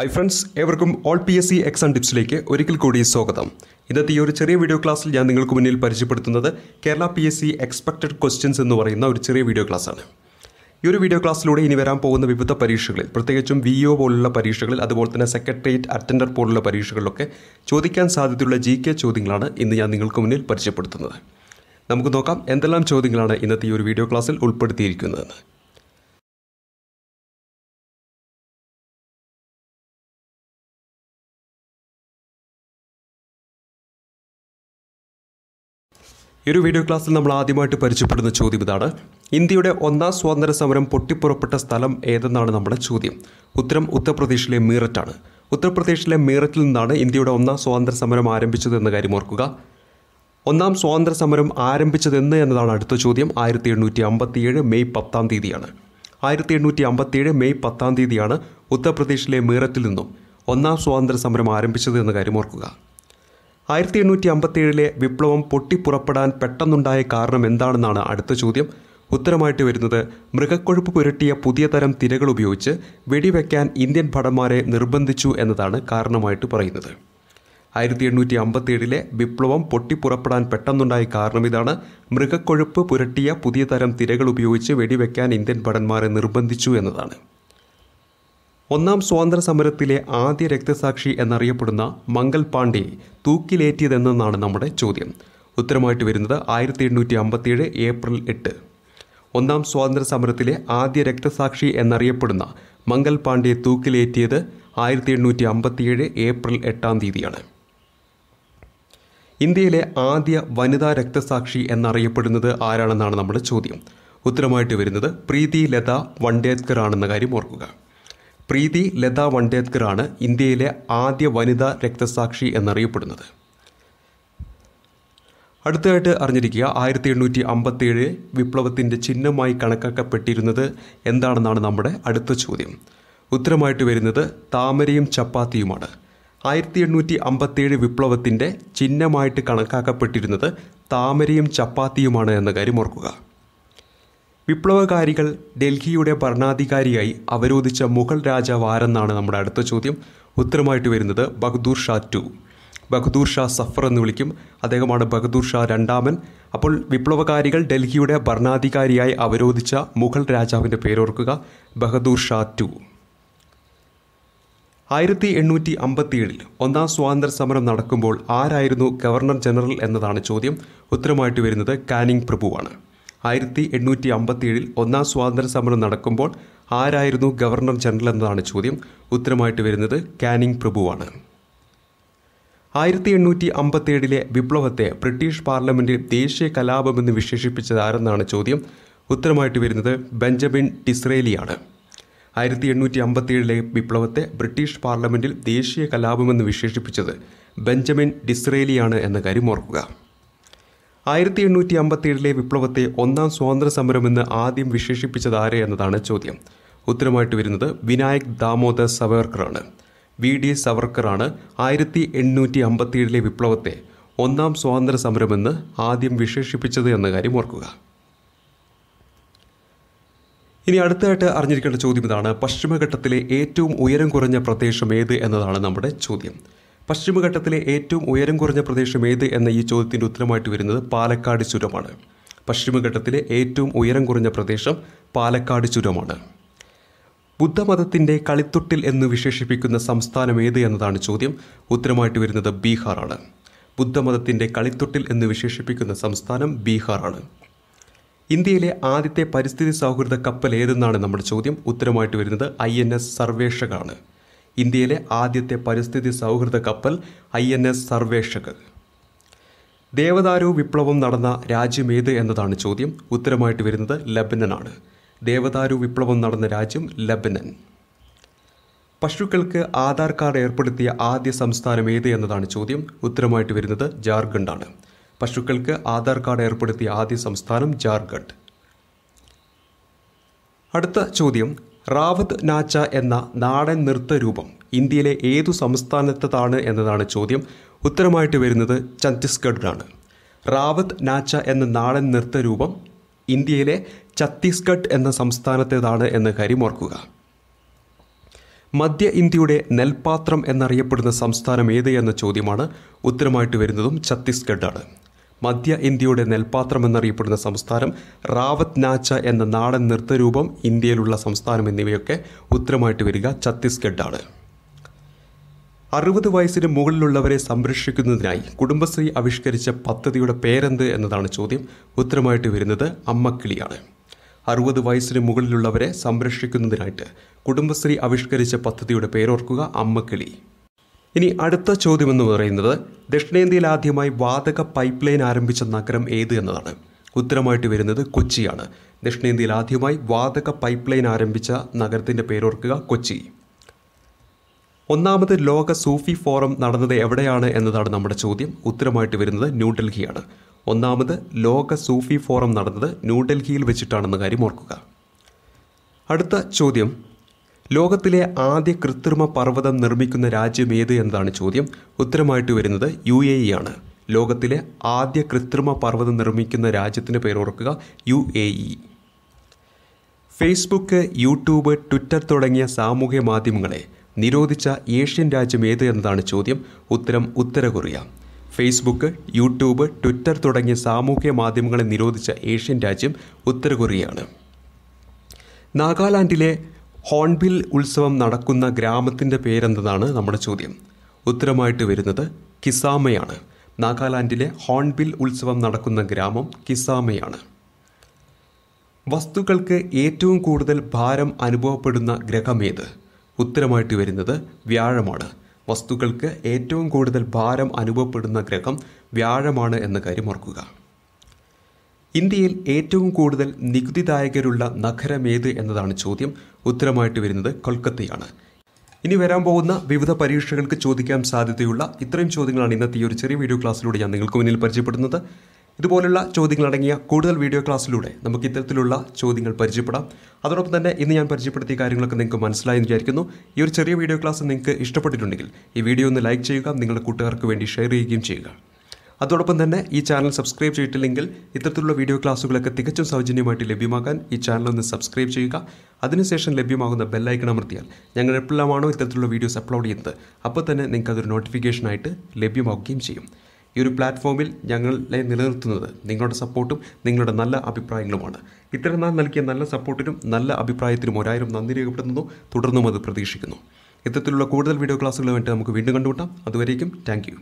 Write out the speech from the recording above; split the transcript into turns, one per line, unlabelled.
high friends ഏവർക്കും all P S C exam ടിപ്സിലേക്ക് ഒരിക്കൽ കൂടി സ്വാഗതം ഇന്നത്തെ ഈ ഒരു ചെറിയ വീഡിയോ ക്ലാസ്സിൽ ഞാൻ നിങ്ങൾക്ക് മുന്നിൽ പരിചയപ്പെടുത്തുന്നത് Kerala P S C expected questions എന്ന് പറയുന്ന ഒരു ചെറിയ വീഡിയോ ക്ലാസ്സാണ് ഈ ഒരു വീഡിയോ ക്ലാസ്സിലൂടെ ഇനി വരാൻ പോകുന്ന വിവിധ പരീക്ഷകളിൽ പ്രത്യേകിച്ചും വി ഒ പോലുള്ള പരീക്ഷകളിൽ അതുപോലെ തന്നെ സെക്രട്ടേറിയറ്റ് അറ്റൻഡർ പോലുള്ള പരീക്ഷകളിലൊക്കെ ചോദിക്കാൻ സാധ്യതയുള്ള ജി കെ ചോദ്യങ്ങളാണ് ഇന്ന് ഞാൻ നിങ്ങൾക്ക് മുന്നിൽ പരിചയപ്പെടുത്തുന്നത് നമുക്ക് നോക്കാം എന്തെല്ലാം ചോദ്യങ്ങളാണ് ഇന്നത്തെ ഈ ഒരു വീഡിയോ ക്ലാസ്സിൽ ഉൾപ്പെടുത്തിയിരിക്കുന്നതെന്ന് ഈ ഒരു വീഡിയോ ക്ലാസ്സിൽ നമ്മൾ ആദ്യമായിട്ട് പരിചയപ്പെടുന്ന ചോദ്യം ഇതാണ് ഇന്ത്യയുടെ ഒന്നാം സ്വാതന്ത്ര്യ സമരം പൊട്ടിപ്പുറപ്പെട്ട സ്ഥലം ഏതെന്നാണ് നമ്മുടെ ചോദ്യം ഉത്തരം ഉത്തർപ്രദേശിലെ മീററ്റാണ് ഉത്തർപ്രദേശിലെ മീററ്റിൽ നിന്നാണ് ഇന്ത്യയുടെ ഒന്നാം സ്വാതന്ത്ര്യ സമരം ആരംഭിച്ചത് എന്ന കാര്യം ഓർക്കുക ഒന്നാം സ്വാതന്ത്ര്യ സമരം ആരംഭിച്ചതെന്ന് എന്നതാണ് അടുത്ത ചോദ്യം ആയിരത്തി എണ്ണൂറ്റി അമ്പത്തിയേഴ് മെയ് പത്താം തീയതിയാണ് ആയിരത്തി എണ്ണൂറ്റി അമ്പത്തിയേഴ് മെയ് പത്താം തീയതിയാണ് ഉത്തർപ്രദേശിലെ മീററ്റിൽ നിന്നും ഒന്നാം സ്വാതന്ത്ര്യ സമരം ആരംഭിച്ചത് എന്ന കാര്യം ഓർക്കുക ആയിരത്തി എണ്ണൂറ്റി അമ്പത്തിയേഴിലെ വിപ്ലവം പൊട്ടിപ്പുറപ്പെടാൻ പെട്ടെന്നുണ്ടായ കാരണം എന്താണെന്നാണ് അടുത്ത ചോദ്യം ഉത്തരമായിട്ട് വരുന്നത് മൃഗക്കൊഴുപ്പ് പുരട്ടിയ പുതിയ തരം തിരകൾ ഉപയോഗിച്ച് വെടിവെക്കാൻ ഇന്ത്യൻ ഭടന്മാരെ നിർബന്ധിച്ചു എന്നതാണ് കാരണമായിട്ട് പറയുന്നത് ആയിരത്തി എണ്ണൂറ്റി അമ്പത്തിയേഴിലെ വിപ്ലവം പൊട്ടിപ്പുറപ്പെടാൻ പെട്ടെന്നുണ്ടായ കാരണം ഇതാണ് മൃഗക്കൊഴുപ്പ് പുരട്ടിയ പുതിയ തരം തിരകൾ ഉപയോഗിച്ച് വെടിവെക്കാൻ ഇന്ത്യൻ ഭടന്മാരെ നിർബന്ധിച്ചു എന്നതാണ് ഒന്നാം സ്വാതന്ത്ര്യ സമരത്തിലെ ആദ്യ രക്തസാക്ഷി എന്നറിയപ്പെടുന്ന മംഗൽ പാണ്ഡെ തൂക്കിലേറ്റിയതെന്നാണ് നമ്മുടെ ചോദ്യം ഉത്തരമായിട്ട് വരുന്നത് ആയിരത്തി എണ്ണൂറ്റി അമ്പത്തിയേഴ് ഏപ്രിൽ എട്ട് ഒന്നാം സ്വാതന്ത്ര്യ സമരത്തിലെ ആദ്യ രക്തസാക്ഷി എന്നറിയപ്പെടുന്ന മംഗൽ പാണ്ഡെ തൂക്കിലേറ്റിയത് ആയിരത്തി എണ്ണൂറ്റി അമ്പത്തിയേഴ് ഏപ്രിൽ എട്ടാം തീയതിയാണ് ഇന്ത്യയിലെ ആദ്യ വനിതാ രക്തസാക്ഷി എന്നറിയപ്പെടുന്നത് ആരാണെന്നാണ് നമ്മുടെ ചോദ്യം ഉത്തരമായിട്ട് വരുന്നത് പ്രീതി ലത വണ്ടേത്കർ ആണെന്ന കാര്യം ഓർക്കുക പ്രീതി ലത ആണ് ഇന്ത്യയിലെ ആദ്യ വനിതാ രക്തസാക്ഷി എന്നറിയപ്പെടുന്നത് അടുത്തതായിട്ട് അറിഞ്ഞിരിക്കുക ആയിരത്തി എണ്ണൂറ്റി അമ്പത്തിയേഴ് വിപ്ലവത്തിൻ്റെ ചിഹ്നമായി കണക്കാക്കപ്പെട്ടിരുന്നത് എന്താണെന്നാണ് നമ്മുടെ അടുത്ത ചോദ്യം ഉത്തരമായിട്ട് വരുന്നത് താമരയും ചപ്പാത്തിയുമാണ് ആയിരത്തി എണ്ണൂറ്റി അമ്പത്തിയേഴ് വിപ്ലവത്തിൻ്റെ ചിഹ്നമായിട്ട് കണക്കാക്കപ്പെട്ടിരുന്നത് താമരയും ചപ്പാത്തിയുമാണ് എന്ന കാര്യം ഓർക്കുക വിപ്ലവകാരികൾ ഡൽഹിയുടെ ഭരണാധികാരിയായി അവരോധിച്ച മുഗൾ രാജാവ് ആരെന്നാണ് നമ്മുടെ അടുത്ത ചോദ്യം ഉത്തരമായിട്ട് വരുന്നത് ബഹദൂർ ഷാ ടു ബഹദൂർ ഷാ സഫർ എന്ന് വിളിക്കും അദ്ദേഹമാണ് ബഹദൂർ ഷാ രണ്ടാമൻ അപ്പോൾ വിപ്ലവകാരികൾ ഡൽഹിയുടെ ഭരണാധികാരിയായി അവരോധിച്ച മുഗൾ രാജാവിൻ്റെ പേരോർക്കുക ബഹദൂർ ഷാ ടു ആയിരത്തി എണ്ണൂറ്റി അമ്പത്തിയേഴിൽ ഒന്നാം സ്വാതന്ത്ര്യ സമരം നടക്കുമ്പോൾ ആരായിരുന്നു ഗവർണർ ജനറൽ എന്നതാണ് ചോദ്യം ഉത്തരമായിട്ട് വരുന്നത് കാനിങ് പ്രഭുവാണ് ആയിരത്തി എണ്ണൂറ്റി ഏഴിൽ ഒന്നാം സ്വാതന്ത്ര്യ സമരം നടക്കുമ്പോൾ ആരായിരുന്നു ഗവർണർ ജനറൽ എന്നതാണ് ചോദ്യം ഉത്തരമായിട്ട് വരുന്നത് കാനിങ് പ്രഭുവാണ് ആയിരത്തി എണ്ണൂറ്റി ഏഴിലെ വിപ്ലവത്തെ ബ്രിട്ടീഷ് പാർലമെൻറ്റിൽ ദേശീയ കലാപമെന്ന് വിശേഷിപ്പിച്ചത് ആരെന്നാണ് ചോദ്യം ഉത്തരമായിട്ട് വരുന്നത് ബെഞ്ചമിൻ ഡിസ്രേലിയാണ് ആയിരത്തി എണ്ണൂറ്റി ഏഴിലെ വിപ്ലവത്തെ ബ്രിട്ടീഷ് പാർലമെൻറ്റിൽ ദേശീയ കലാപമെന്ന് വിശേഷിപ്പിച്ചത് ബെഞ്ചമിൻ ഡിസ്രേലിയാണ് എന്ന കാര്യം ഓർക്കുക ആയിരത്തി എണ്ണൂറ്റി ഏഴിലെ വിപ്ലവത്തെ ഒന്നാം സ്വാതന്ത്ര്യ സമരമെന്ന് ആദ്യം വിശേഷിപ്പിച്ചത് ആരെ എന്നതാണ് ചോദ്യം ഉത്തരമായിട്ട് വരുന്നത് വിനായക് ദാമോദർ സവർക്കറാണ് വി ഡി സവർക്കറാണ് ആയിരത്തി എണ്ണൂറ്റി ഏഴിലെ വിപ്ലവത്തെ ഒന്നാം സ്വാതന്ത്ര്യ സമരമെന്ന് ആദ്യം വിശേഷിപ്പിച്ചത് എന്ന കാര്യം ഓർക്കുക ഇനി അടുത്തതായിട്ട് അറിഞ്ഞിരിക്കേണ്ട ചോദ്യം ഇതാണ് പശ്ചിമഘട്ടത്തിലെ ഏറ്റവും ഉയരം കുറഞ്ഞ പ്രദേശം ഏത് എന്നതാണ് നമ്മുടെ ചോദ്യം പശ്ചിമഘട്ടത്തിലെ ഏറ്റവും ഉയരം കുറഞ്ഞ പ്രദേശം ഏത് എന്ന ഈ ചോദ്യത്തിൻ്റെ ഉത്തരമായിട്ട് വരുന്നത് പാലക്കാട് ചുരമാണ് പശ്ചിമഘട്ടത്തിലെ ഏറ്റവും ഉയരം കുറഞ്ഞ പ്രദേശം പാലക്കാട് ചുരമാണ് ബുദ്ധമതത്തിൻ്റെ കളിത്തൊട്ടിൽ എന്ന് വിശേഷിപ്പിക്കുന്ന സംസ്ഥാനം ഏത് എന്നതാണ് ചോദ്യം ഉത്തരമായിട്ട് വരുന്നത് ബീഹാറാണ് ബുദ്ധമതത്തിൻ്റെ കളിത്തൊട്ടിൽ എന്ന് വിശേഷിപ്പിക്കുന്ന സംസ്ഥാനം ബീഹാറാണ് ഇന്ത്യയിലെ ആദ്യത്തെ പരിസ്ഥിതി സൗഹൃദ കപ്പൽ ഏതെന്നാണ് നമ്മുടെ ചോദ്യം ഉത്തരമായിട്ട് വരുന്നത് ഐ എൻ എസ് സർവേഷകാണ് ഇന്ത്യയിലെ ആദ്യത്തെ പരിസ്ഥിതി സൗഹൃദ കപ്പൽ ഐ എൻ എസ് സർവേഷക് ദേവദാരു വിപ്ലവം നടന്ന രാജ്യമേത് എന്നതാണ് ചോദ്യം ഉത്തരമായിട്ട് വരുന്നത് ലബനനാണ് ദേവദാരു വിപ്ലവം നടന്ന രാജ്യം ലബനൻ പശുക്കൾക്ക് ആധാർ കാർഡ് ഏർപ്പെടുത്തിയ ആദ്യ സംസ്ഥാനം ഏത് എന്നതാണ് ചോദ്യം ഉത്തരമായിട്ട് വരുന്നത് ജാർഖണ്ഡാണ് പശുക്കൾക്ക് ആധാർ കാർഡ് ഏർപ്പെടുത്തിയ ആദ്യ സംസ്ഥാനം ജാർഖണ്ഡ് അടുത്ത ചോദ്യം റാവത്ത് നാച്ച എന്ന നാടൻ നൃത്തരൂപം ഇന്ത്യയിലെ ഏതു സംസ്ഥാനത്താണ് എന്നതാണ് ചോദ്യം ഉത്തരമായിട്ട് വരുന്നത് ഛത്തീസ്ഗഡിലാണ് റാവത്ത് നാച്ച എന്ന നാടൻ നൃത്തരൂപം ഇന്ത്യയിലെ ഛത്തീസ്ഗഡ് എന്ന സംസ്ഥാനത്തേതാണ് എന്ന് കാര്യം ഓർക്കുക മധ്യ ഇന്ത്യയുടെ നെൽപാത്രം എന്നറിയപ്പെടുന്ന സംസ്ഥാനം ഏത് എന്ന ചോദ്യമാണ് ഉത്തരമായിട്ട് വരുന്നതും ഛത്തീസ്ഗഡാണ് മധ്യ ഇന്ത്യയുടെ എന്നറിയപ്പെടുന്ന സംസ്ഥാനം റാവത് നാച്ച എന്ന നാടൻ നൃത്തരൂപം ഇന്ത്യയിലുള്ള സംസ്ഥാനം എന്നിവയൊക്കെ ഉത്തരമായിട്ട് വരിക ഛത്തീസ്ഗഡാണ് അറുപത് വയസ്സിന് മുകളിലുള്ളവരെ സംരക്ഷിക്കുന്നതിനായി കുടുംബശ്രീ ആവിഷ്കരിച്ച പദ്ധതിയുടെ പേരെന്ത് എന്നതാണ് ചോദ്യം ഉത്തരമായിട്ട് വരുന്നത് അമ്മക്കിളിയാണ് അറുപത് വയസ്സിന് മുകളിലുള്ളവരെ സംരക്ഷിക്കുന്നതിനായിട്ട് കുടുംബശ്രീ ആവിഷ്കരിച്ച പദ്ധതിയുടെ പേരോർക്കുക അമ്മക്കിളി ഇനി അടുത്ത എന്ന് പറയുന്നത് ദക്ഷിണേന്ത്യയിൽ ആദ്യമായി വാതക പൈപ്പ് ലൈൻ ആരംഭിച്ച നഗരം ഏത് എന്നതാണ് ഉത്തരമായിട്ട് വരുന്നത് കൊച്ചിയാണ് ദക്ഷിണേന്ത്യയിൽ ആദ്യമായി വാതക പൈപ്പ് ലൈൻ ആരംഭിച്ച നഗരത്തിൻ്റെ പേരോർക്കുക കൊച്ചി ഒന്നാമത് ലോക സൂഫി ഫോറം നടന്നത് എവിടെയാണ് എന്നതാണ് നമ്മുടെ ചോദ്യം ഉത്തരമായിട്ട് വരുന്നത് ന്യൂഡൽഹിയാണ് ഒന്നാമത് ലോക സൂഫി ഫോറം നടന്നത് ന്യൂഡൽഹിയിൽ വെച്ചിട്ടാണെന്ന കാര്യം ഓർക്കുക അടുത്ത ചോദ്യം ലോകത്തിലെ ആദ്യ കൃത്രിമ പർവ്വതം നിർമ്മിക്കുന്ന രാജ്യം ഏത് എന്നതാണ് ചോദ്യം ഉത്തരമായിട്ട് വരുന്നത് യു എ ഇ ആണ് ലോകത്തിലെ ആദ്യ കൃത്രിമ പർവ്വതം നിർമ്മിക്കുന്ന രാജ്യത്തിൻ്റെ പേര് ഓർക്കുക U A E Facebook YouTube Twitter തുടങ്ങിയ സാമൂഹ്യ മാധ്യമങ്ങളെ നിരോധിച്ച ഏഷ്യൻ രാജ്യം ഏത് എന്നതാണ് ചോദ്യം ഉത്തരം ഉത്തര കൊറിയ ഫേസ്ബുക്ക് യൂട്യൂബ് ട്വിറ്റർ തുടങ്ങിയ സാമൂഹ്യ മാധ്യമങ്ങളെ നിരോധിച്ച ഏഷ്യൻ രാജ്യം ഉത്തര കൊറിയയാണ് നാഗാലാൻഡിലെ ഹോൺബിൽ ഉത്സവം നടക്കുന്ന ഗ്രാമത്തിൻ്റെ പേരെന്തെന്നാണ് നമ്മുടെ ചോദ്യം ഉത്തരമായിട്ട് വരുന്നത് കിസാമയാണ് നാഗാലാൻഡിലെ ഹോൺബിൽ ഉത്സവം നടക്കുന്ന ഗ്രാമം കിസാമയാണ് വസ്തുക്കൾക്ക് ഏറ്റവും കൂടുതൽ ഭാരം അനുഭവപ്പെടുന്ന ഗ്രഹമേത് ഉത്തരമായിട്ട് വരുന്നത് വ്യാഴമാണ് വസ്തുക്കൾക്ക് ഏറ്റവും കൂടുതൽ ഭാരം അനുഭവപ്പെടുന്ന ഗ്രഹം വ്യാഴമാണ് എന്ന കാര്യം ഓർക്കുക ഇന്ത്യയിൽ ഏറ്റവും കൂടുതൽ നികുതിദായകരുള്ള നഗരമേത് എന്നതാണ് ചോദ്യം ഉത്തരമായിട്ട് വരുന്നത് കൊൽക്കത്തയാണ് ഇനി വരാൻ പോകുന്ന വിവിധ പരീക്ഷകൾക്ക് ചോദിക്കാൻ സാധ്യതയുള്ള ഇത്രയും ചോദ്യങ്ങളാണ് ഇന്നത്തെ ഈ ഒരു ചെറിയ വീഡിയോ ക്ലാസ്സിലൂടെ ഞാൻ നിങ്ങൾക്ക് മുന്നിൽ പരിചയപ്പെടുന്നത് ഇതുപോലുള്ള ചോദ്യങ്ങളടങ്ങിയ കൂടുതൽ വീഡിയോ ക്ലാസ്സിലൂടെ നമുക്ക് ഇത്തരത്തിലുള്ള ചോദ്യങ്ങൾ പരിചയപ്പെടാം അതോടൊപ്പം തന്നെ ഇന്ന് ഞാൻ പരിചയപ്പെടുത്തിയ കാര്യങ്ങളൊക്കെ നിങ്ങൾക്ക് മനസ്സിലായെന്ന് വിചാരിക്കുന്നു ഈ ഒരു ചെറിയ വീഡിയോ ക്ലാസ് നിങ്ങൾക്ക് ഇഷ്ടപ്പെട്ടിട്ടുണ്ടെങ്കിൽ ഈ വീഡിയോ ഒന്ന് ലൈക്ക് ചെയ്യുക നിങ്ങളുടെ കൂട്ടുകാർക്ക് വേണ്ടി ഷെയർ ചെയ്യുകയും ചെയ്യുക അതോടൊപ്പം തന്നെ ഈ ചാനൽ സബ്സ്ക്രൈബ് ചെയ്തിട്ടില്ലെങ്കിൽ ഇത്തരത്തിലുള്ള വീഡിയോ ക്ലാസ്സുകളൊക്കെ തികച്ചും സൗജന്യമായിട്ട് ലഭ്യമാക്കാൻ ഈ ചാനൽ ഒന്ന് സബ്സ്ക്രൈബ് ചെയ്യുക അതിനുശേഷം ലഭ്യമാകുന്ന ബെല്ലൈക്കൺ അമർത്തിയാൽ ഞങ്ങൾ എപ്പോഴാണോ ഇത്തരത്തിലുള്ള വീഡിയോസ് അപ്ലോഡ് ചെയ്യുന്നത് അപ്പോൾ തന്നെ നിങ്ങൾക്ക് അതൊരു നോട്ടിഫിക്കേഷനായിട്ട് ലഭ്യമാക്കുകയും ചെയ്യും ഈ ഒരു പ്ലാറ്റ്ഫോമിൽ ഞങ്ങളെ നിലനിർത്തുന്നത് നിങ്ങളുടെ സപ്പോർട്ടും നിങ്ങളുടെ നല്ല അഭിപ്രായങ്ങളുമാണ് ഇത്തരം നാൾ നൽകിയ നല്ല സപ്പോർട്ടിനും നല്ല അഭിപ്രായത്തിനും ഒരായിരം നന്ദി രേഖപ്പെടുത്തുന്നു തുടർന്നും അത് പ്രതീക്ഷിക്കുന്നു ഇത്തരത്തിലുള്ള കൂടുതൽ വീഡിയോ ക്ലാസ്സുകളുമായിട്ട് നമുക്ക് വീണ്ടും കണ്ടുമുട്ടാം അതുവരേക്കും താങ്ക്